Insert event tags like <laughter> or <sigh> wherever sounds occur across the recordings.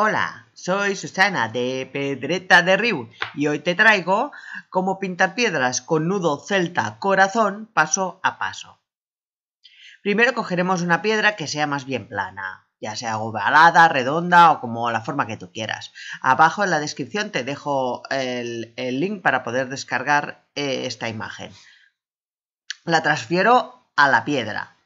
Hola, soy Susana de Pedreta de río y hoy te traigo cómo pintar piedras con nudo celta corazón paso a paso. Primero cogeremos una piedra que sea más bien plana, ya sea ovalada, redonda o como la forma que tú quieras. Abajo en la descripción te dejo el, link para poder descargar eh, esta imagen. La transfiero a la piedra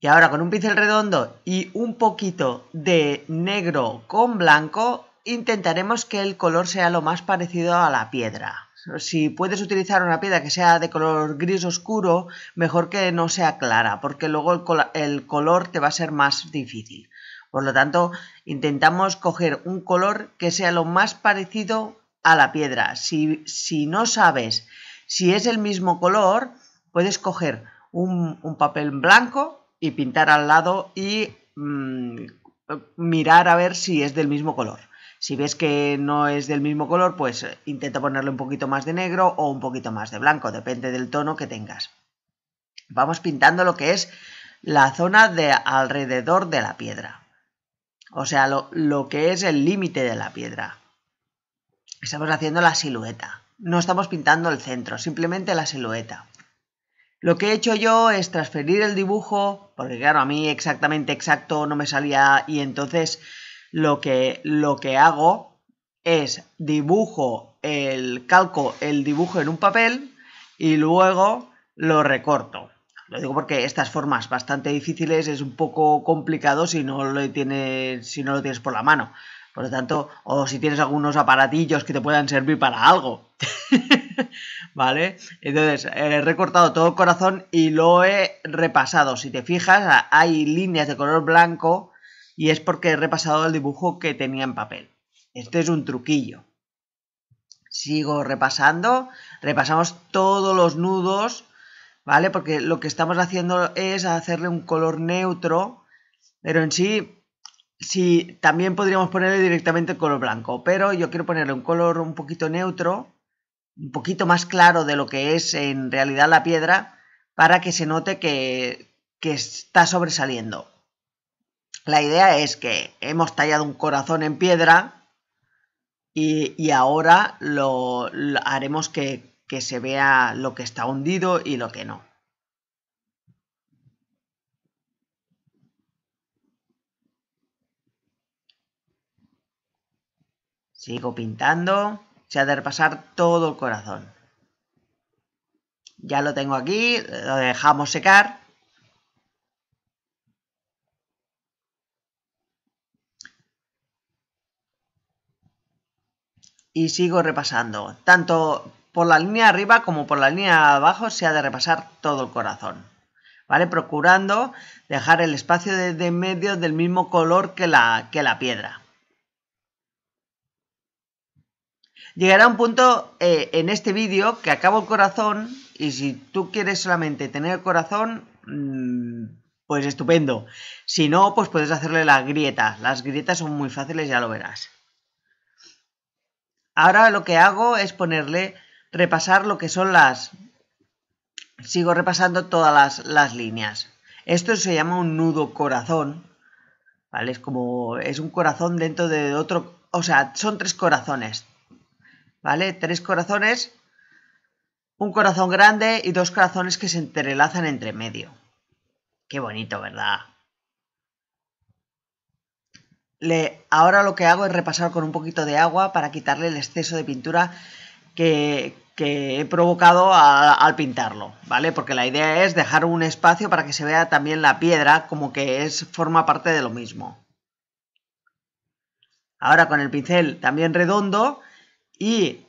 y ahora con un pincel redondo y un poquito de negro con blanco, intentaremos que el color sea lo más parecido a la piedra. Si puedes utilizar una piedra que sea de color gris oscuro, mejor que no sea clara, porque luego el, color te va a ser más difícil. Por lo tanto, intentamos coger un color que sea lo más parecido a la piedra. Si, si no sabes si es el mismo color, puedes coger un, un papel blanco y pintar al lado y mm, mirar a ver si es del mismo color. Si ves que no es del mismo color, pues eh, intenta ponerle un poquito más de negro o un poquito más de blanco, depende del tono que tengas. Vamos pintando lo que es la zona de alrededor de la piedra. O sea, lo que es el límite de la piedra. Estamos haciendo la silueta. No estamos pintando el centro, simplemente la silueta. Lo que he hecho yo es transferir el dibujo, porque claro, a mí exactamente exacto no me salía y entonces lo que, lo que hago es dibujo el calco, el dibujo en un papel y luego lo recorto. Lo digo porque estas formas bastante difíciles es un poco complicado si no lo tienes, si no lo tienes por la mano. Por lo tanto, o si tienes algunos aparatillos que te puedan servir para algo. <laughs> <laughs> ¿vale? Entonces, eh, he recortado todo el corazón y lo he repasado. Si te fijas, hay líneas de color blanco y es porque he repasado el dibujo que tenía en papel. Este es un truquillo. Sigo repasando, repasamos todos los nudos, ¿vale? Porque lo que estamos haciendo es hacerle un color neutro, pero en sí Sí, también podríamos ponerle directamente color blanco, pero yo quiero ponerle un color un poquito neutro un poquito más claro de lo que es en realidad la piedra para que se note que, está sobresaliendo. La idea es que hemos tallado un corazón en piedra y, ahora lo, haremos que, que se vea lo que está hundido y lo que no. Sigo pintando ha de repasar todo el corazón. Ya lo tengo aquí, lo dejamos secar. Y sigo repasando. Tanto por la línea arriba como por la línea abajo se ha de repasar todo el corazón. ¿Vale? Procurando dejar el espacio de, de medio del mismo color que la, que la piedra. Llegará un punto eh, en este vídeo que acabo el corazón y si tú quieres solamente tener el corazón, mm, pues estupendo. Si no, pues puedes hacerle la grieta. Las grietas son muy fáciles, ya lo verás. Ahora lo que hago es ponerle, repasar lo que son las... Sigo repasando todas las, las líneas. Esto se llama un nudo corazón, ¿vale? Es como, es un corazón dentro de otro, o sea, son tres corazones, ¿vale? Tres corazones, un corazón grande y dos corazones que se entrelazan entre medio. Qué bonito, ¿verdad? Le, ahora lo que hago es repasar con un poquito de agua para quitarle el exceso de pintura que, he provocado al pintarlo, ¿vale? Porque la idea es dejar un espacio para que se vea también la piedra como que es, forma parte de lo mismo. Ahora con el pincel también redondo y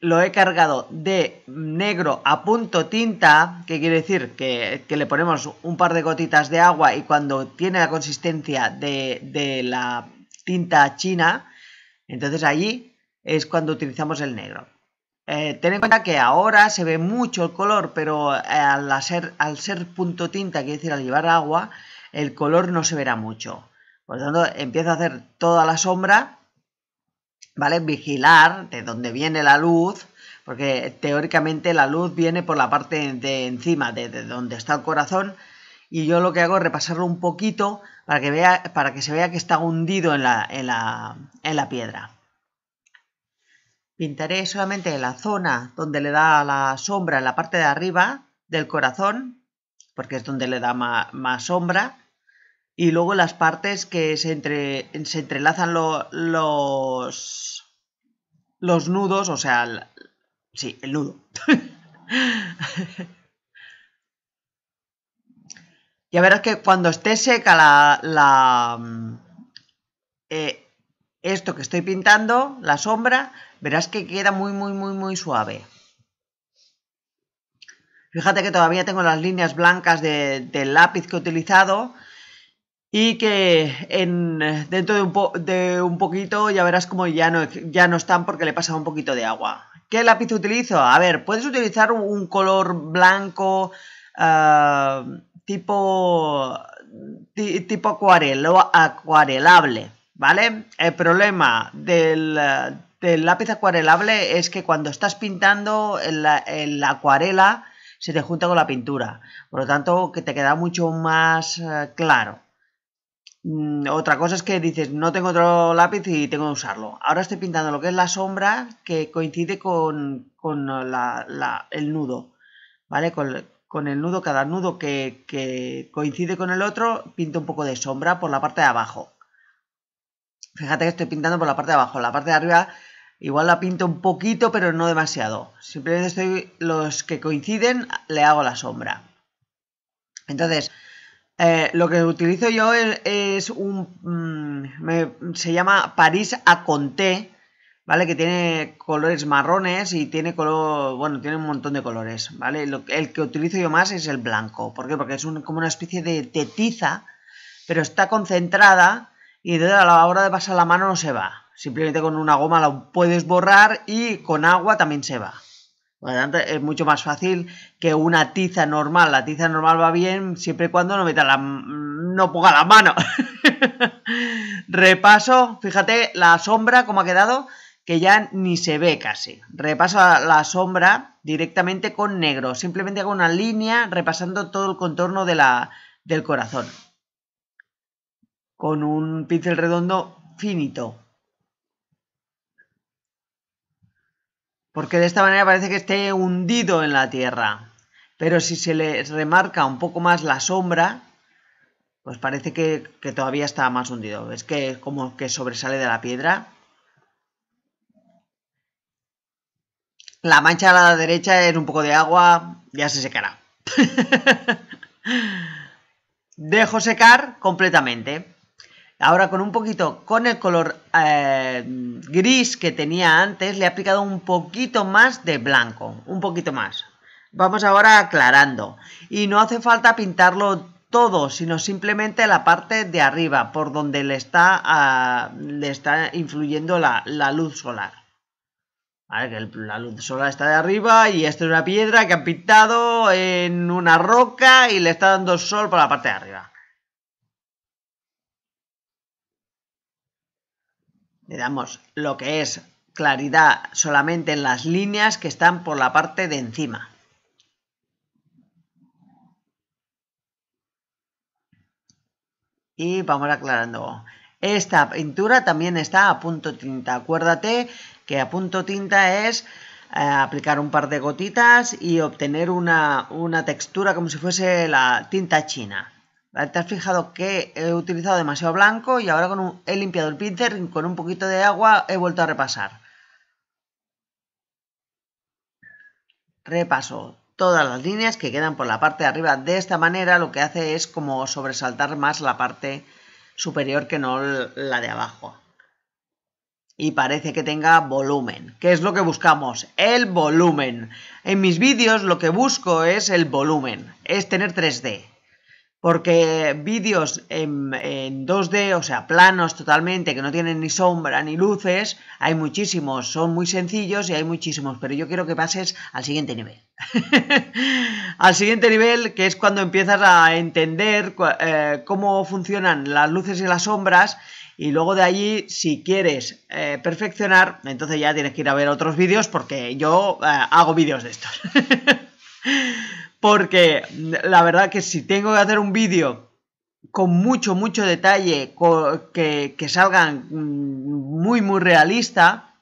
lo he cargado de negro a punto tinta, que quiere decir que, le ponemos un par de gotitas de agua y cuando tiene la consistencia de, la tinta china, entonces allí es cuando utilizamos el negro. Eh, ten en cuenta que ahora se ve mucho el color, pero eh, al, al ser punto tinta, quiere decir al llevar agua, el color no se verá mucho. Por lo tanto, empiezo a hacer toda la sombra ¿vale? Vigilar de dónde viene la luz, porque teóricamente la luz viene por la parte de encima, de, donde está el corazón, y yo lo que hago es repasarlo un poquito para que, vea, para que se vea que está hundido en la, en la, piedra. Pintaré solamente la zona donde le da la sombra en la parte de arriba del corazón, porque es donde le da más, más sombra, y luego las partes que se, se entrelazan los, los nudos, o sea, sí, el nudo. <laughs> ya verás que cuando esté seca la, eh, esto que estoy pintando, la sombra, verás que queda muy, muy, muy, muy suave. Fíjate que todavía tengo las líneas blancas de, del lápiz que he utilizado y que en, dentro de un, poquito ya verás como ya no, ya no están porque le pasado un poquito de agua. ¿Qué lápiz utilizo? A ver, puedes utilizar un, color blanco ah, tipo, tipo acuarelo, acuarelable, ¿vale? El problema del, lápiz acuarelable es que cuando estás pintando en la, acuarela se te junta con la pintura, por lo tanto que te queda mucho más eh, claro. Mm, otra cosa es que dices, no tengo otro lápiz y tengo que usarlo. Ahora estoy pintando lo que es la sombra que coincide con, el nudo, ¿vale? Con, el nudo, cada nudo que, que, coincide con el otro, pinto un poco de sombra por la parte de abajo. Fíjate que estoy pintando por la parte de abajo, la parte de arriba igual la pinto un poquito, pero no demasiado. Simplemente estoy, los que coinciden le hago la sombra. Entonces, eh, lo que utilizo yo es, un. Mm, se llama París a ¿vale? Que tiene colores marrones y tiene color. Bueno, tiene un montón de colores, ¿vale? el que utilizo yo más es el blanco. ¿Por qué? Porque es como una especie de, de, tiza, pero está concentrada y entonces a la hora de pasar la mano no se va. Simplemente con una goma la puedes borrar y con agua también se va es mucho más fácil que una tiza normal. La tiza normal va bien siempre y cuando no meta la, no ponga la mano. <laughs> Repaso, fíjate la sombra como ha quedado, que ya ni se ve casi. Repaso la sombra directamente con negro, simplemente hago una línea repasando todo el contorno de la, del corazón. Con un pincel redondo finito. porque de esta manera parece que esté hundido en la tierra. Pero si se le remarca un poco más la sombra, pues parece que, todavía está más hundido. Es que como que sobresale de la piedra. La mancha a la derecha es un poco de agua, ya se secará. <laughs> Dejo secar completamente. Ahora con un poquito, con el color eh, gris que tenía antes, le ha aplicado un poquito más de blanco, un poquito más. Vamos ahora aclarando. Y no hace falta pintarlo todo, sino simplemente la parte de arriba, por donde le está, ah, le está influyendo la, luz solar. Que la luz solar está de arriba y esto es una piedra que han pintado en una roca y le está dando sol por la parte de arriba. le damos lo que es claridad solamente en las líneas que están por la parte de encima. Y vamos aclarando. Esta pintura también está a punto tinta. Acuérdate que a punto tinta es eh, aplicar un par de gotitas y obtener una textura como si fuese la tinta china. Te has fijado que he utilizado demasiado blanco y ahora con he limpiado el pincel y con un poquito de agua he vuelto a repasar. Repaso todas las líneas que quedan por la parte de arriba. De esta manera lo que hace es como sobresaltar más la parte superior que no la de abajo. Y parece que tenga volumen. ¿Qué es lo que buscamos? El volumen. En mis vídeos lo que busco es el volumen, es tener 3D porque vídeos en, 2D, o sea, planos totalmente, que no tienen ni sombra ni luces, hay muchísimos, son muy sencillos y hay muchísimos, pero yo quiero que pases al siguiente nivel. <laughs> al siguiente nivel, que es cuando empiezas a entender eh, cómo funcionan las luces y las sombras, y luego de allí, si quieres eh, perfeccionar, entonces ya tienes que ir a ver otros vídeos, porque yo eh, hago vídeos de estos. <laughs> porque la verdad que si tengo que hacer un vídeo con mucho, mucho detalle, que, que, salgan mm, muy, muy realista,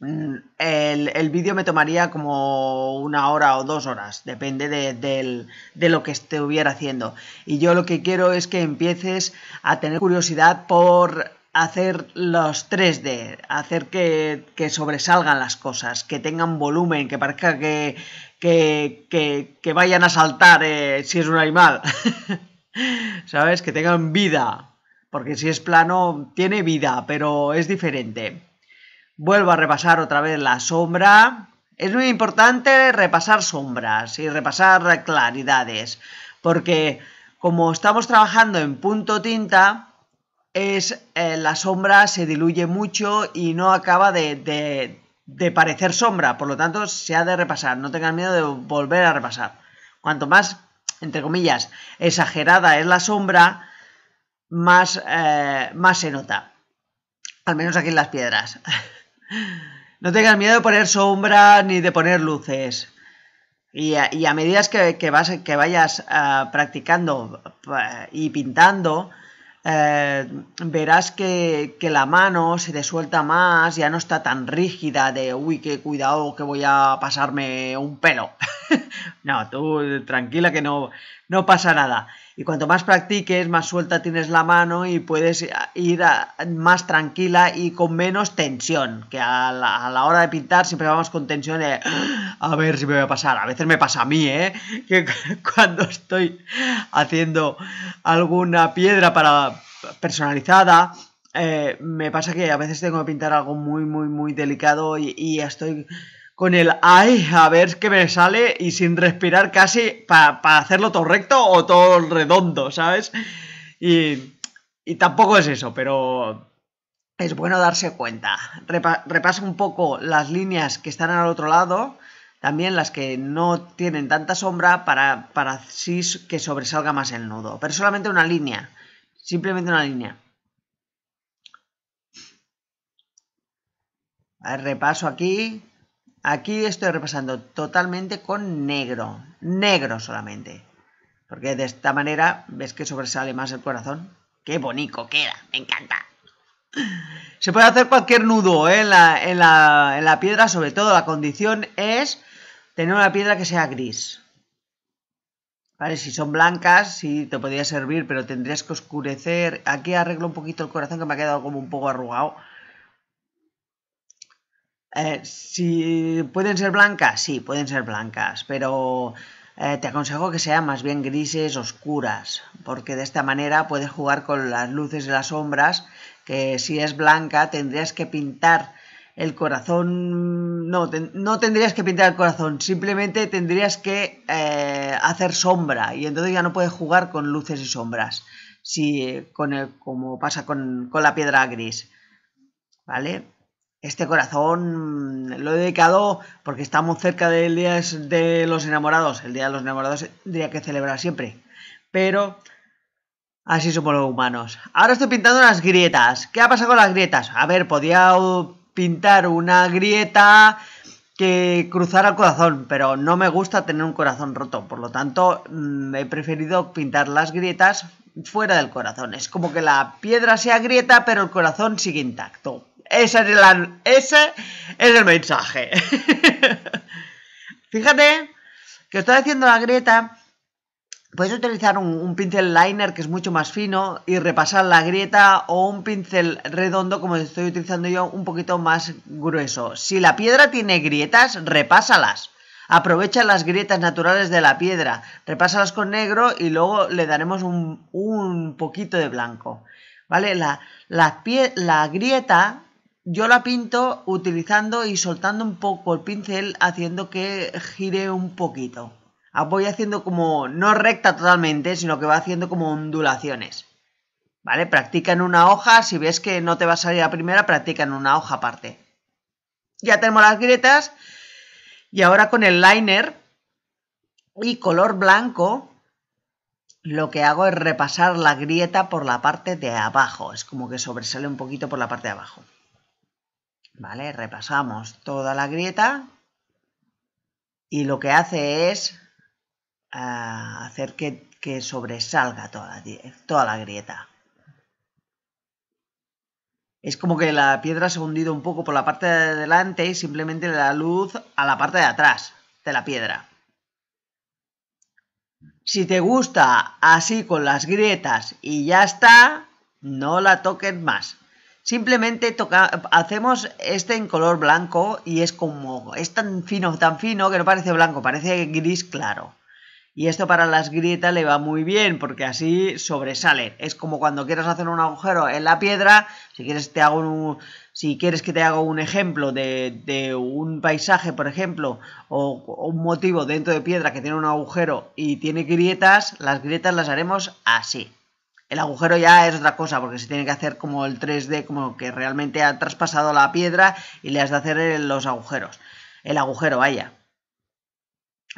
mm, el, vídeo me tomaría como una hora o dos horas, depende de, de, lo que estuviera haciendo. Y yo lo que quiero es que empieces a tener curiosidad por hacer los 3D, hacer que, sobresalgan las cosas, que tengan volumen, que parezca que, que, vayan a saltar eh, si es un animal, <laughs> ¿sabes? Que tengan vida, porque si es plano tiene vida, pero es diferente. Vuelvo a repasar otra vez la sombra. Es muy importante repasar sombras y repasar claridades, porque como estamos trabajando en punto tinta, es eh, la sombra se diluye mucho y no acaba de, de, parecer sombra, por lo tanto se ha de repasar, no tengan miedo de volver a repasar. Cuanto más, entre comillas, exagerada es la sombra, más, eh, más se nota. Al menos aquí en las piedras. <laughs> no tengan miedo de poner sombra ni de poner luces. Y a, medida que, vas, que vayas ah, practicando y pintando, eh, verás que, la mano se desuelta suelta más, ya no está tan rígida de, uy, qué cuidado que voy a pasarme un pelo. <laughs> no, tú tranquila que no, no pasa nada. Y cuanto más practiques, más suelta tienes la mano y puedes ir más tranquila y con menos tensión. Que a la, hora de pintar siempre vamos con tensión ah, a ver si me va a pasar. A veces me pasa a mí, ¿eh? Que <laughs> cuando estoy haciendo alguna piedra para personalizada, eh, me pasa que a veces tengo que pintar algo muy, muy, muy delicado y, y estoy con el ay, a ver qué me sale y sin respirar casi para hacerlo todo recto o todo redondo, ¿sabes? Y, y tampoco es eso, pero es bueno darse cuenta. repasa un poco las líneas que están al otro lado, también las que no tienen tanta sombra para, para así que sobresalga más el nudo, pero solamente una línea, simplemente una línea. A repaso aquí, Aquí estoy repasando totalmente con negro, negro solamente. Porque de esta manera ves que sobresale más el corazón. ¡Qué bonito queda! ¡Me encanta! Se puede hacer cualquier nudo ¿eh? en, la, en la piedra, sobre todo la condición es tener una piedra que sea gris. ¿Vale? Si son blancas, sí te podría servir, pero tendrías que oscurecer. Aquí arreglo un poquito el corazón que me ha quedado como un poco arrugado. Eh, si pueden ser blancas, sí, pueden ser blancas, pero eh, te aconsejo que sean más bien grises oscuras, porque de esta manera puedes jugar con las luces y las sombras, que si es blanca tendrías que pintar el corazón, no, no tendrías que pintar el corazón, simplemente tendrías que eh, hacer sombra y entonces ya no puedes jugar con luces y sombras, si, con el, como pasa con, con la piedra gris. ¿Vale? Este corazón lo he dedicado porque estamos cerca del Día de los Enamorados. El Día de los Enamorados día que celebrar siempre. Pero así somos los humanos. Ahora estoy pintando las grietas. ¿Qué ha pasado con las grietas? A ver, podía pintar una grieta que cruzara el corazón, pero no me gusta tener un corazón roto. Por lo tanto, mm, he preferido pintar las grietas fuera del corazón. Es como que la piedra sea grieta, pero el corazón sigue intacto. Ese es, el mensaje. <laughs> Fíjate que estoy haciendo la grieta. Puedes utilizar un, pincel liner que es mucho más fino y repasar la grieta o un pincel redondo como estoy utilizando yo un poquito más grueso. Si la piedra tiene grietas, repásalas. Aprovecha las grietas naturales de la piedra, repásalas con negro y luego le daremos un, poquito de blanco. ¿Vale? La, la grieta yo la pinto utilizando y soltando un poco el pincel, haciendo que gire un poquito. Ah, voy haciendo como, no recta totalmente, sino que va haciendo como ondulaciones. ¿Vale? Practica en una hoja, si ves que no te va a salir la primera, practica en una hoja aparte. Ya tenemos las grietas y ahora con el liner y color blanco lo que hago es repasar la grieta por la parte de abajo, es como que sobresale un poquito por la parte de abajo. ¿Vale? Repasamos toda la grieta y lo que hace es eh, hacer que, sobresalga toda la, toda la grieta. Es como que la piedra se ha hundido un poco por la parte de delante y simplemente le da luz a la parte de atrás de la piedra. Si te gusta así con las grietas y ya está, no la toques más. Simplemente toca, hacemos este en color blanco y es como, es tan fino, tan fino que no parece blanco, parece gris claro. Y esto para las grietas le va muy bien porque así sobresale. Es como cuando quieres hacer un agujero en la piedra, si quieres te hago si quieres que te haga un ejemplo de, de un paisaje, por ejemplo, o, un motivo dentro de piedra que tiene un agujero y tiene grietas, las grietas las haremos así. El agujero ya es otra cosa, porque se tiene que hacer como el 3D, como que realmente ha traspasado la piedra y le has de hacer los agujeros. El agujero, vaya.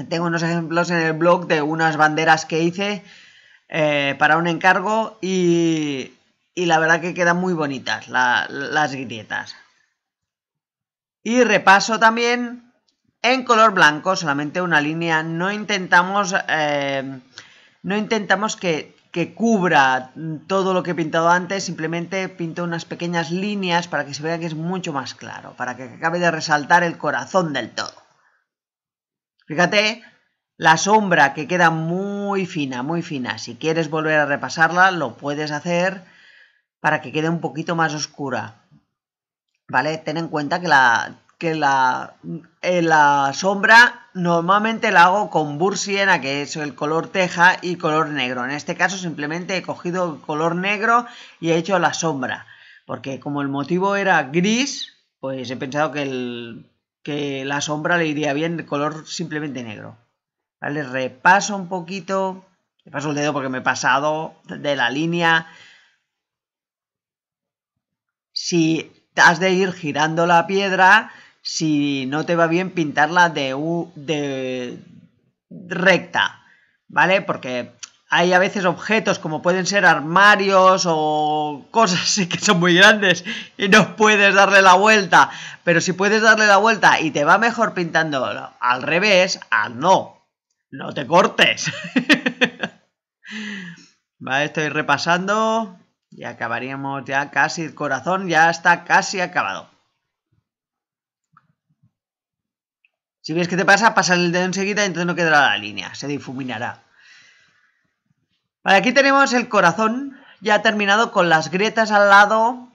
Tengo unos ejemplos en el blog de unas banderas que hice eh, para un encargo y, la verdad que quedan muy bonitas las grietas. Y repaso también en color blanco, solamente una línea. No intentamos, eh, no intentamos que que cubra todo lo que he pintado antes, simplemente pinto unas pequeñas líneas para que se vea que es mucho más claro, para que acabe de resaltar el corazón del todo. Fíjate la sombra que queda muy fina, muy fina. Si quieres volver a repasarla, lo puedes hacer para que quede un poquito más oscura. ¿Vale? Ten en cuenta que la que eh, la, sombra normalmente la hago con bursiena, que es el color teja, y color negro. En este caso simplemente he cogido el color negro y he hecho la sombra. Porque como el motivo era gris, pues he pensado que, que la sombra le iría bien el color simplemente negro. ¿Vale? Repaso un poquito. Repaso el dedo porque me he pasado de la línea. Si has de ir girando la piedra, si no te va bien pintarla de, de recta, ¿vale? Porque hay a veces objetos como pueden ser armarios o cosas así <laughs> que son muy grandes y no puedes darle la vuelta. Pero si puedes darle la vuelta y te va mejor pintando al revés, al no. No te cortes. <laughs> vale, estoy repasando y acabaríamos ya casi el corazón, ya está casi acabado. Si ves que te pasa, pasa el dedo enseguida y entonces no quedará la línea, se difuminará. Vale, aquí tenemos el corazón ya terminado con las grietas al lado.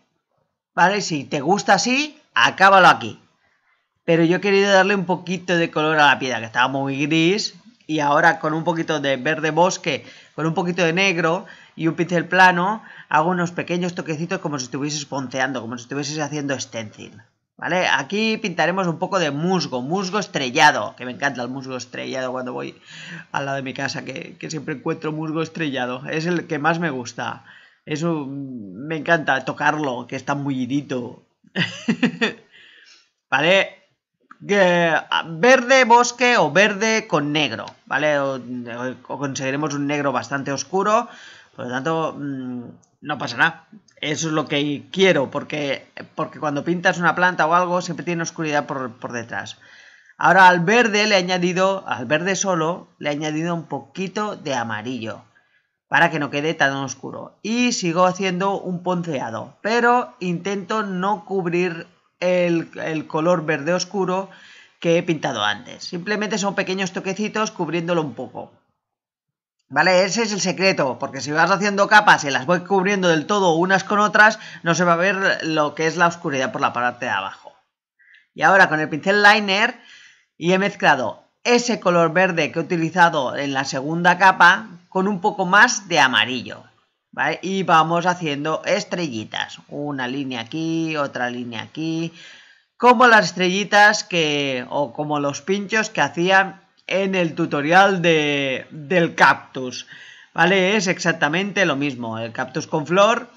Vale, si te gusta así, acábalo aquí. Pero yo he querido darle un poquito de color a la piedra, que estaba muy gris. Y ahora con un poquito de verde bosque, con un poquito de negro y un pincel plano, hago unos pequeños toquecitos como si estuvieses ponceando, como si estuvieses haciendo stencil. ¿Vale? Aquí pintaremos un poco de musgo, musgo estrellado, que me encanta el musgo estrellado cuando voy al lado de mi casa, que, siempre encuentro musgo estrellado, es el que más me gusta. Eso me encanta tocarlo, que está mullidito. <laughs> ¿Vale? Ah, verde bosque o verde con negro, ¿vale? conseguiremos un negro bastante oscuro, por lo tanto, mm, no pasa nada eso es lo que quiero, porque, porque cuando pintas una planta o algo siempre tiene oscuridad por, detrás. Ahora al verde le he añadido, al verde solo, le he añadido un poquito de amarillo, para que no quede tan oscuro. Y sigo haciendo un ponceado, pero intento no cubrir el color verde oscuro que he pintado antes. Simplemente son pequeños toquecitos cubriéndolo un poco. ¿Vale? Ese es el secreto, porque si vas haciendo capas y las voy cubriendo del todo unas con otras, no se va a ver lo que es la oscuridad por la parte de abajo. Y ahora con el pincel liner y he mezclado ese color verde que he utilizado en la segunda capa con un poco más de amarillo. ¿vale? Y vamos haciendo estrellitas, una línea aquí, otra línea aquí, como las estrellitas que, o como los pinchos que hacían en el tutorial de, del cactus. ¿Vale? Es exactamente lo mismo. El cactus con flor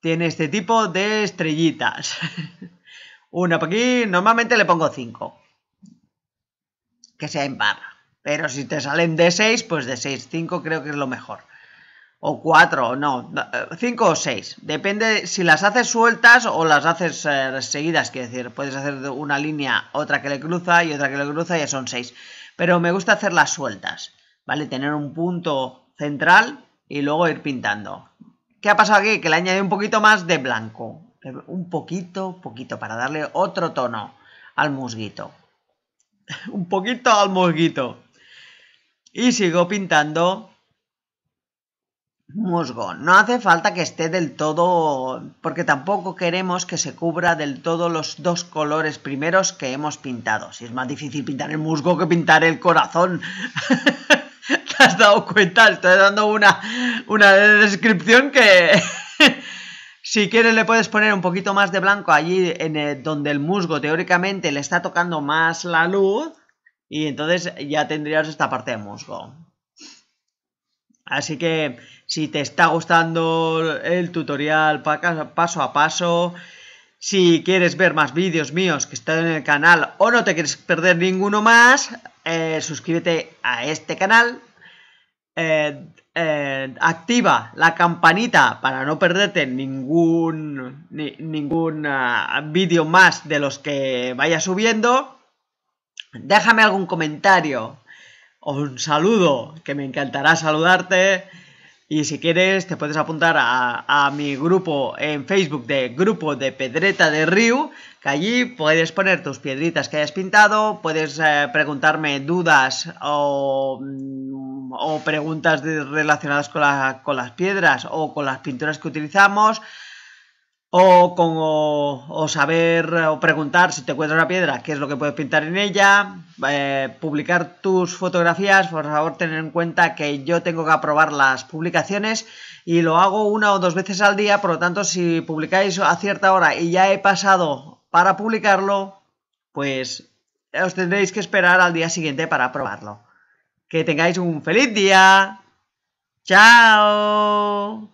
tiene este tipo de estrellitas. <laughs> Una por aquí, normalmente le pongo 5. Que sea en barra. Pero si te salen de 6, pues de 6, 5 creo que es lo mejor. O 4, no, 5 o 6. Depende si las haces sueltas o las haces eh, seguidas. Quiero decir, puedes hacer una línea, otra que le cruza y otra que le cruza, ya son 6 pero me gusta hacerlas sueltas, ¿vale? Tener un punto central y luego ir pintando. ¿Qué ha pasado aquí? Que le añadí un poquito más de blanco, un poquito, poquito, para darle otro tono al musguito. <laughs> un poquito al musguito. Y sigo pintando musgo. No hace falta que esté del todo, porque tampoco queremos que se cubra del todo los dos colores primeros que hemos pintado. Si es más difícil pintar el musgo que pintar el corazón. <laughs> ¿Te has dado cuenta? Estoy dando una, descripción que... <laughs> si quieres le puedes poner un poquito más de blanco allí en donde el musgo teóricamente le está tocando más la luz y entonces ya tendrías esta parte de musgo. Así que si te está gustando el tutorial paso a paso, si quieres ver más vídeos míos que están en el canal o no te quieres perder ninguno más, eh, suscríbete a este canal, eh, eh, activa la campanita para no perderte ningún, ningún ah, vídeo más de los que vaya subiendo, déjame algún comentario un saludo, que me encantará saludarte. Y si quieres, te puedes apuntar a, mi grupo en Facebook de Grupo de Pedreta de Río que allí puedes poner tus piedritas que hayas pintado, puedes eh, preguntarme dudas o, mm, preguntas relacionadas con, con las piedras o con las pinturas que utilizamos o, saber o preguntar si te encuentras una piedra qué es lo que puedes pintar en ella, eh, publicar tus fotografías, por favor tener en cuenta que yo tengo que aprobar las publicaciones y lo hago una o dos veces al día, por lo tanto si publicáis a cierta hora y ya he pasado para publicarlo, pues os tendréis que esperar al día siguiente para aprobarlo. Que tengáis un feliz día. Chao.